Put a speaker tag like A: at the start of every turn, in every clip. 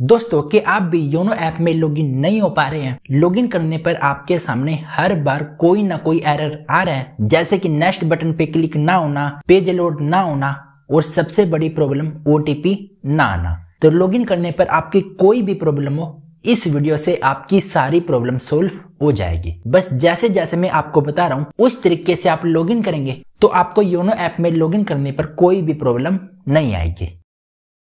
A: दोस्तों कि आप भी योनो ऐप में लॉगिन नहीं हो पा रहे हैं लॉगिन करने पर आपके सामने हर बार कोई ना कोई एरर आ रहा है जैसे कि नेक्स्ट बटन पे क्लिक ना होना पेज लोड ना होना और सबसे बड़ी प्रॉब्लम ओटीपी ना आना तो लॉगिन करने पर आपकी कोई भी प्रॉब्लम हो इस वीडियो से आपकी सारी प्रॉब्लम सोल्व हो जाएगी बस जैसे जैसे मैं आपको बता रहा हूँ उस तरीके से आप लॉगिन करेंगे तो आपको योनो ऐप में लॉगिन करने पर कोई भी प्रॉब्लम नहीं आएगी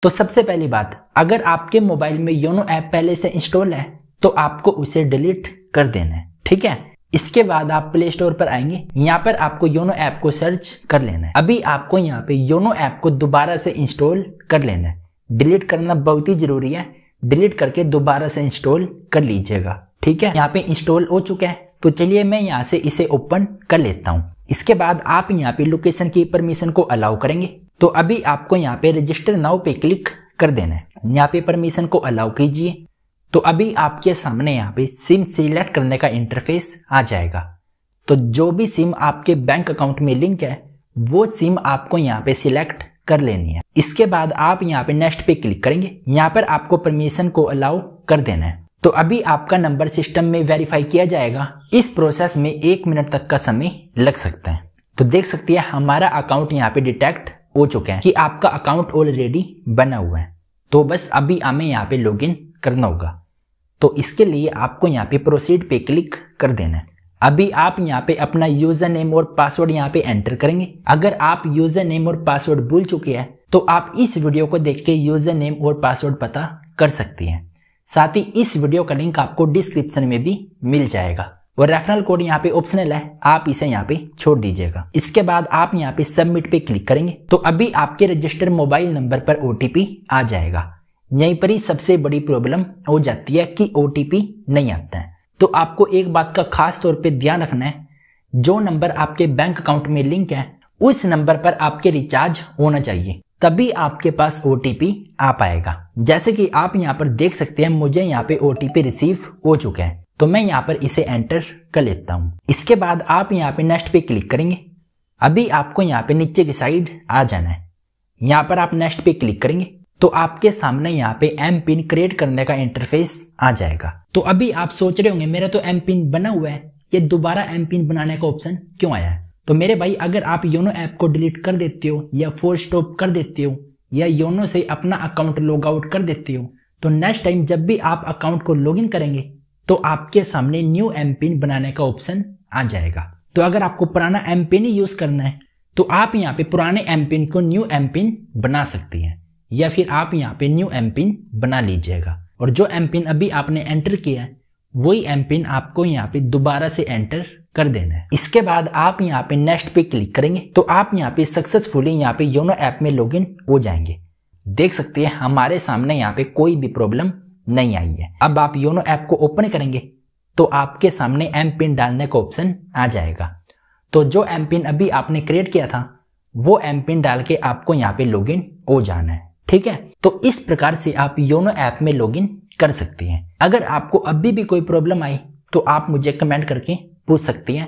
A: तो सबसे पहली बात अगर आपके मोबाइल में योनो ऐप पहले से इंस्टॉल है तो आपको उसे डिलीट कर देना है ठीक है इसके बाद आप प्ले स्टोर पर आएंगे यहाँ पर आपको योनो ऐप को सर्च कर लेना है अभी आपको यहाँ पे योनो ऐप को दोबारा से इंस्टॉल कर लेना है डिलीट करना बहुत ही जरूरी है डिलीट करके दोबारा से इंस्टॉल कर लीजिएगा ठीक है यहाँ पे इंस्टॉल हो चुका है तो चलिए मैं यहाँ से इसे ओपन कर लेता हूँ इसके बाद आप यहाँ पे लोकेशन की परमिशन को अलाउ करेंगे तो अभी आपको यहाँ पे रजिस्टर नाउ पे क्लिक कर देना है यहाँ पे परमिशन को अलाउ कीजिए तो अभी आपके सामने यहाँ पे सिम सिलेक्ट करने का इंटरफेस आ जाएगा तो जो भी सिम आपके बैंक अकाउंट में लिंक है वो सिम आपको यहाँ पे सिलेक्ट कर लेनी है इसके बाद आप यहाँ पे नेक्स्ट पे क्लिक करेंगे यहाँ पर आपको परमिशन को अलाउ कर देना है तो अभी आपका नंबर सिस्टम में वेरीफाई किया जाएगा इस प्रोसेस में एक मिनट तक का समय लग सकता है तो देख सकती है हमारा अकाउंट यहाँ पे डिटेक्ट हो चुके हैं कि आपका अकाउंट ऑलरेडी बना हुआ है तो बस अभी हमें यहाँ पे लॉगिन करना होगा तो इसके लिए आपको यहाँ पे प्रोसीड पे क्लिक कर देना है अभी आप यहाँ पे अपना यूजर नेम और पासवर्ड यहाँ पे एंटर करेंगे अगर आप यूजर नेम और पासवर्ड भूल चुके हैं तो आप इस वीडियो को देख के यूजर नेम और पासवर्ड पता कर सकती हैं साथ ही इस वीडियो का लिंक आपको डिस्क्रिप्शन में भी मिल जाएगा वो रेफरल कोड यहाँ पे ऑप्शनल है आप इसे यहाँ पे छोड़ दीजिएगा इसके बाद आप यहाँ पे सबमिट पे क्लिक करेंगे तो अभी आपके रजिस्टर मोबाइल नंबर पर ओटीपी आ जाएगा यहीं पर ही सबसे बड़ी प्रॉब्लम हो जाती है कि ओटीपी नहीं आता है तो आपको एक बात का खास तौर पर ध्यान रखना है जो नंबर आपके बैंक अकाउंट में लिंक है उस नंबर पर आपके रिचार्ज होना चाहिए तभी आपके पास ओ आ पाएगा जैसे कि आप यहाँ पर देख सकते हैं मुझे यहाँ पे ओ रिसीव हो चुके हैं तो मैं यहाँ पर इसे एंटर कर लेता हूँ इसके बाद आप यहाँ पे नेक्स्ट पे क्लिक करेंगे अभी आपको यहाँ पे नीचे की साइड आ जाना है यहाँ पर आप नेक्स्ट पे क्लिक करेंगे तो आपके सामने यहाँ पे एम पिन क्रिएट करने का इंटरफेस आ जाएगा तो अभी आप सोच रहे होंगे मेरा तो एम पिन बना हुआ है ये दोबारा एम पिन बनाने का ऑप्शन क्यों आया है तो मेरे भाई अगर आप योनो ऐप को डिलीट कर देते हो या फोर स्टॉप कर देते हो या योनो से अपना अकाउंट लॉग आउट कर देते हो तो नेक्स्ट टाइम जब भी आप अकाउंट को लॉगिन करेंगे तो आपके सामने न्यू एम पिन बनाने का ऑप्शन आ जाएगा तो अगर आपको पुराना एम पिन ही यूज करना है तो आप यहाँ पे पुराने एम पिन को न्यू एम पिन बना सकती हैं या फिर आप यहाँ पे न्यू एम पिन बना लीजिएगा और जो एम पिन अभी आपने एंटर किया है वही एम पिन आपको यहाँ पे दोबारा से एंटर कर देना है इसके बाद आप यहाँ पे नेक्स्ट पे क्लिक करेंगे तो आप यहाँ पे सक्सेसफुली यहाँ पे योनो ऐप में लॉग हो जाएंगे देख सकते हैं हमारे सामने यहाँ पे कोई भी प्रॉब्लम नहीं आई है अब आप योनो ऐप को ओपन करेंगे तो आपके सामने एम पिन डालने का ऑप्शन आ जाएगा तो जो एम पिन अभी आपने क्रिएट किया था वो एम पिन डाल के आपको यहाँ पे इन हो जाना है ठीक है तो इस प्रकार से आप योनो ऐप में इन कर सकती हैं अगर आपको अभी भी कोई प्रॉब्लम आई तो आप मुझे कमेंट करके पूछ सकती हैं